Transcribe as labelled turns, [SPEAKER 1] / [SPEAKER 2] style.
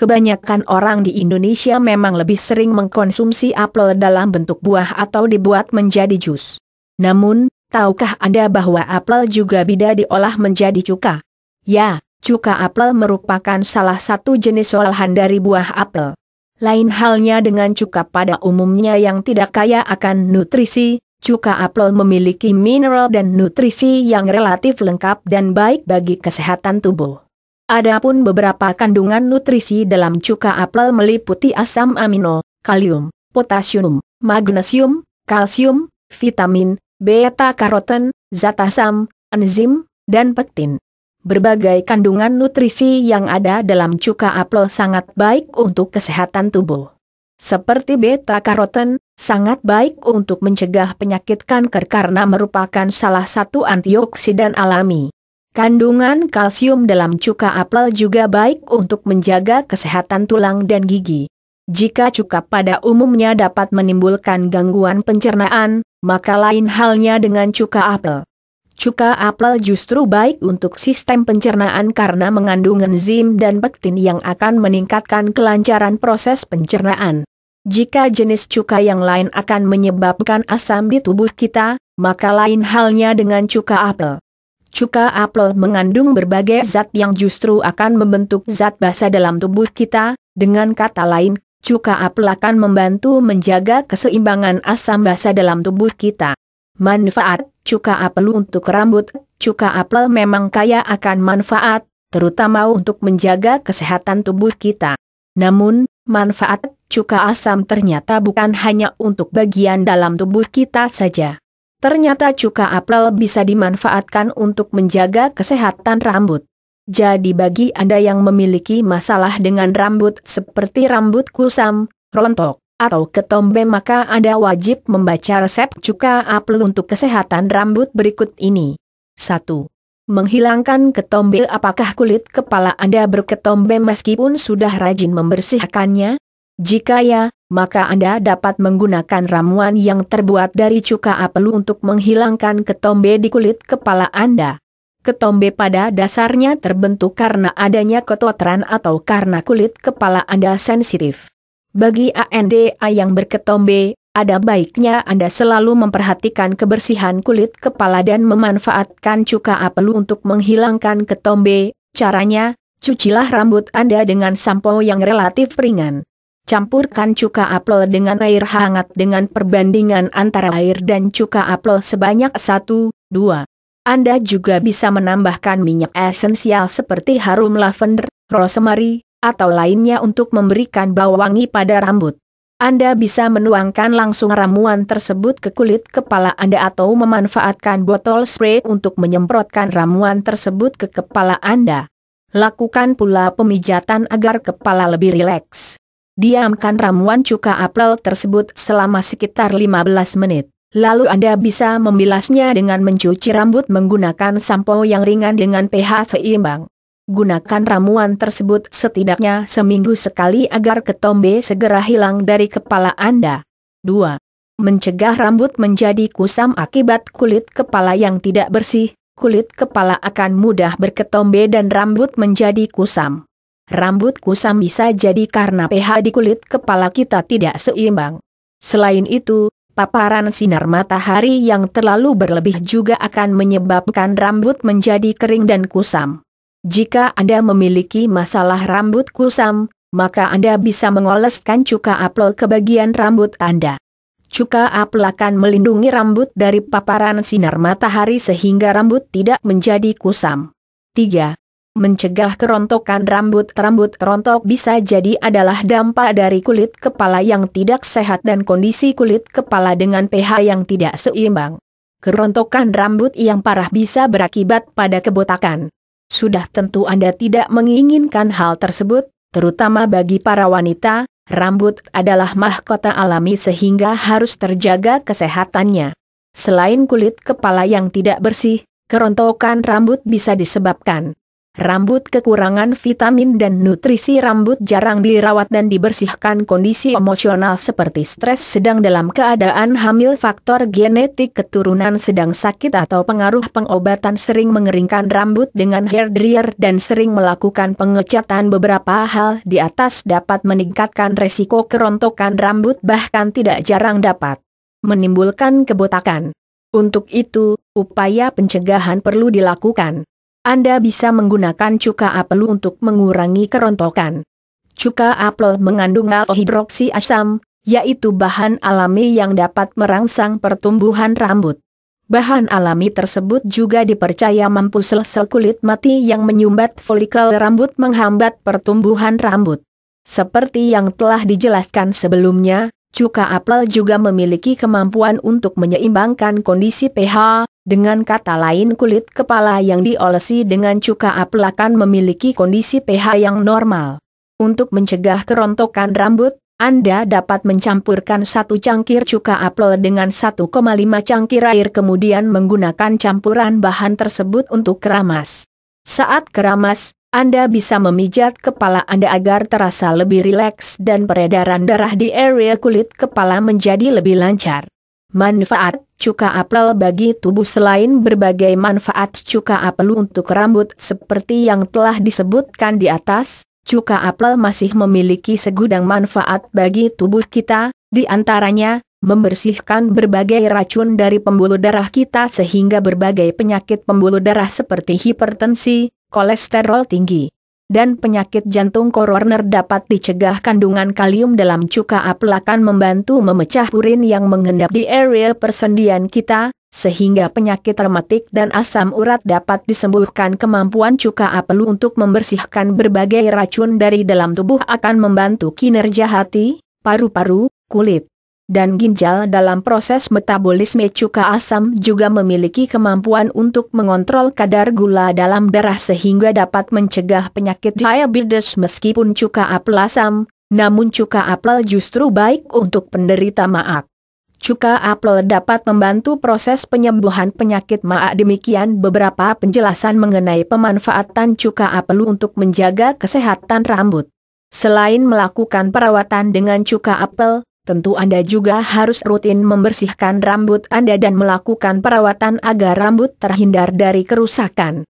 [SPEAKER 1] Kebanyakan orang di Indonesia memang lebih sering mengkonsumsi apel dalam bentuk buah atau dibuat menjadi jus. Namun, tahukah Anda bahwa apel juga bisa diolah menjadi cuka? Ya, cuka apel merupakan salah satu jenis olahan dari buah apel. Lain halnya dengan cuka pada umumnya yang tidak kaya akan nutrisi, cuka apel memiliki mineral dan nutrisi yang relatif lengkap dan baik bagi kesehatan tubuh. Adapun beberapa kandungan nutrisi dalam cuka apel meliputi asam amino, kalium, potasium, magnesium, kalsium, vitamin, beta-karoten, zat asam, enzim, dan pektin. Berbagai kandungan nutrisi yang ada dalam cuka apel sangat baik untuk kesehatan tubuh. Seperti beta-karoten, sangat baik untuk mencegah penyakit kanker karena merupakan salah satu antioksidan alami. Kandungan kalsium dalam cuka apel juga baik untuk menjaga kesehatan tulang dan gigi. Jika cuka pada umumnya dapat menimbulkan gangguan pencernaan, maka lain halnya dengan cuka apel. Cuka apel justru baik untuk sistem pencernaan karena mengandung enzim dan pektin yang akan meningkatkan kelancaran proses pencernaan. Jika jenis cuka yang lain akan menyebabkan asam di tubuh kita, maka lain halnya dengan cuka apel. Cuka apel mengandung berbagai zat yang justru akan membentuk zat basa dalam tubuh kita, dengan kata lain, cuka apel akan membantu menjaga keseimbangan asam basa dalam tubuh kita. Manfaat cuka apel untuk rambut, cuka apel memang kaya akan manfaat, terutama untuk menjaga kesehatan tubuh kita. Namun, manfaat cuka asam ternyata bukan hanya untuk bagian dalam tubuh kita saja. Ternyata cuka apel bisa dimanfaatkan untuk menjaga kesehatan rambut. Jadi bagi Anda yang memiliki masalah dengan rambut seperti rambut kusam, rontok, atau ketombe maka Anda wajib membaca resep cuka apel untuk kesehatan rambut berikut ini. 1. Menghilangkan ketombe apakah kulit kepala Anda berketombe meskipun sudah rajin membersihkannya? Jika ya, maka Anda dapat menggunakan ramuan yang terbuat dari cuka apelu untuk menghilangkan ketombe di kulit kepala Anda. Ketombe pada dasarnya terbentuk karena adanya kotoran atau karena kulit kepala Anda sensitif. Bagi ANDA yang berketombe, ada baiknya Anda selalu memperhatikan kebersihan kulit kepala dan memanfaatkan cuka apelu untuk menghilangkan ketombe. Caranya, cucilah rambut Anda dengan sampo yang relatif ringan. Campurkan cuka apel dengan air hangat dengan perbandingan antara air dan cuka apel sebanyak 1, 2. Anda juga bisa menambahkan minyak esensial seperti harum lavender, rosemary, atau lainnya untuk memberikan bau wangi pada rambut. Anda bisa menuangkan langsung ramuan tersebut ke kulit kepala Anda atau memanfaatkan botol spray untuk menyemprotkan ramuan tersebut ke kepala Anda. Lakukan pula pemijatan agar kepala lebih rileks. Diamkan ramuan cuka apel tersebut selama sekitar 15 menit. Lalu Anda bisa membilasnya dengan mencuci rambut menggunakan sampo yang ringan dengan pH seimbang. Gunakan ramuan tersebut setidaknya seminggu sekali agar ketombe segera hilang dari kepala Anda. 2. Mencegah rambut menjadi kusam akibat kulit kepala yang tidak bersih, kulit kepala akan mudah berketombe dan rambut menjadi kusam rambut kusam bisa jadi karena pH di kulit kepala kita tidak seimbang. Selain itu, paparan sinar matahari yang terlalu berlebih juga akan menyebabkan rambut menjadi kering dan kusam. Jika Anda memiliki masalah rambut kusam, maka Anda bisa mengoleskan cuka apel ke bagian rambut Anda. Cuka apel akan melindungi rambut dari paparan sinar matahari sehingga rambut tidak menjadi kusam. 3 mencegah kerontokan rambut-rambut rontok bisa jadi adalah dampak dari kulit kepala yang tidak sehat dan kondisi kulit kepala dengan pH yang tidak seimbang. Kerontokan rambut yang parah bisa berakibat pada kebotakan. Sudah tentu Anda tidak menginginkan hal tersebut, terutama bagi para wanita, rambut adalah mahkota alami sehingga harus terjaga kesehatannya. Selain kulit kepala yang tidak bersih, kerontokan rambut bisa disebabkan Rambut kekurangan vitamin dan nutrisi rambut jarang dirawat dan dibersihkan kondisi emosional seperti stres sedang dalam keadaan hamil faktor genetik keturunan sedang sakit atau pengaruh pengobatan sering mengeringkan rambut dengan hair dryer dan sering melakukan pengecatan beberapa hal di atas dapat meningkatkan resiko kerontokan rambut bahkan tidak jarang dapat menimbulkan kebotakan. Untuk itu, upaya pencegahan perlu dilakukan. Anda bisa menggunakan cuka apel untuk mengurangi kerontokan. Cuka apel mengandung alohidroksi asam, yaitu bahan alami yang dapat merangsang pertumbuhan rambut. Bahan alami tersebut juga dipercaya mampu sel-sel kulit mati yang menyumbat folikel rambut menghambat pertumbuhan rambut. Seperti yang telah dijelaskan sebelumnya, cuka apel juga memiliki kemampuan untuk menyeimbangkan kondisi pH, dengan kata lain kulit kepala yang diolesi dengan cuka apel akan memiliki kondisi pH yang normal. Untuk mencegah kerontokan rambut, Anda dapat mencampurkan satu cangkir cuka apel dengan 1,5 cangkir air kemudian menggunakan campuran bahan tersebut untuk keramas. Saat keramas, Anda bisa memijat kepala Anda agar terasa lebih rileks dan peredaran darah di area kulit kepala menjadi lebih lancar. Manfaat cuka apel bagi tubuh selain berbagai manfaat cuka apel untuk rambut seperti yang telah disebutkan di atas, cuka apel masih memiliki segudang manfaat bagi tubuh kita, di antaranya, membersihkan berbagai racun dari pembuluh darah kita sehingga berbagai penyakit pembuluh darah seperti hipertensi, kolesterol tinggi, dan penyakit jantung koroner dapat dicegah kandungan kalium dalam cuka apel akan membantu memecah purin yang mengendap di area persendian kita, sehingga penyakit rematik dan asam urat dapat disembuhkan kemampuan cuka apel untuk membersihkan berbagai racun dari dalam tubuh akan membantu kinerja hati, paru-paru, kulit, dan ginjal dalam proses metabolisme cuka asam juga memiliki kemampuan untuk mengontrol kadar gula dalam darah sehingga dapat mencegah penyakit diabetes meskipun cuka apel asam, namun cuka apel justru baik untuk penderita maag. Cuka apel dapat membantu proses penyembuhan penyakit maag demikian beberapa penjelasan mengenai pemanfaatan cuka apel untuk menjaga kesehatan rambut. Selain melakukan perawatan dengan cuka apel, tentu Anda juga harus rutin membersihkan rambut Anda dan melakukan perawatan agar rambut terhindar dari kerusakan.